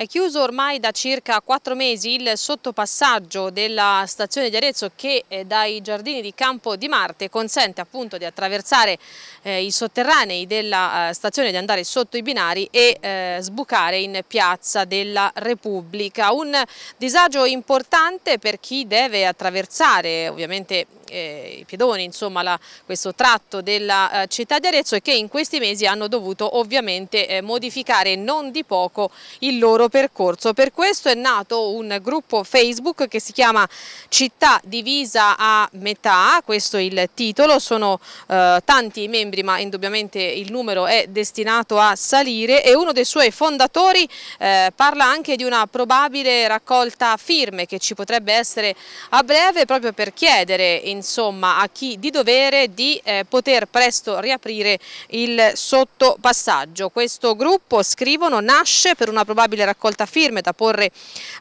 È chiuso ormai da circa quattro mesi il sottopassaggio della stazione di Arezzo che eh, dai giardini di Campo di Marte consente appunto di attraversare eh, i sotterranei della eh, stazione, di andare sotto i binari e eh, sbucare in piazza della Repubblica. Un disagio importante per chi deve attraversare ovviamente eh, i pedoni, insomma la, questo tratto della eh, città di Arezzo e che in questi mesi hanno dovuto ovviamente eh, modificare non di poco il loro percorso. Per questo è nato un gruppo Facebook che si chiama Città divisa a metà, questo è il titolo, sono eh, tanti i membri ma indubbiamente il numero è destinato a salire e uno dei suoi fondatori eh, parla anche di una probabile raccolta firme che ci potrebbe essere a breve proprio per chiedere in insomma a chi di dovere di eh, poter presto riaprire il sottopassaggio. Questo gruppo, scrivono, nasce per una probabile raccolta firme da porre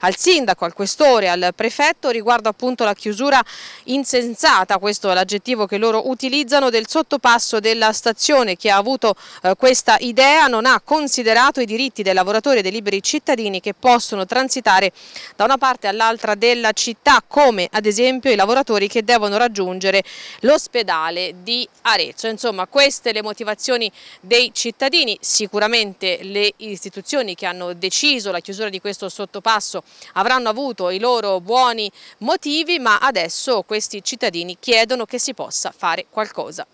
al sindaco, al questore, al prefetto riguardo appunto la chiusura insensata, questo è l'aggettivo che loro utilizzano, del sottopasso della stazione. che ha avuto eh, questa idea non ha considerato i diritti dei lavoratori e dei liberi cittadini che possono transitare da una parte all'altra della città come ad esempio i lavoratori che devono raggiungere raggiungere l'ospedale di Arezzo. Insomma queste le motivazioni dei cittadini, sicuramente le istituzioni che hanno deciso la chiusura di questo sottopasso avranno avuto i loro buoni motivi ma adesso questi cittadini chiedono che si possa fare qualcosa.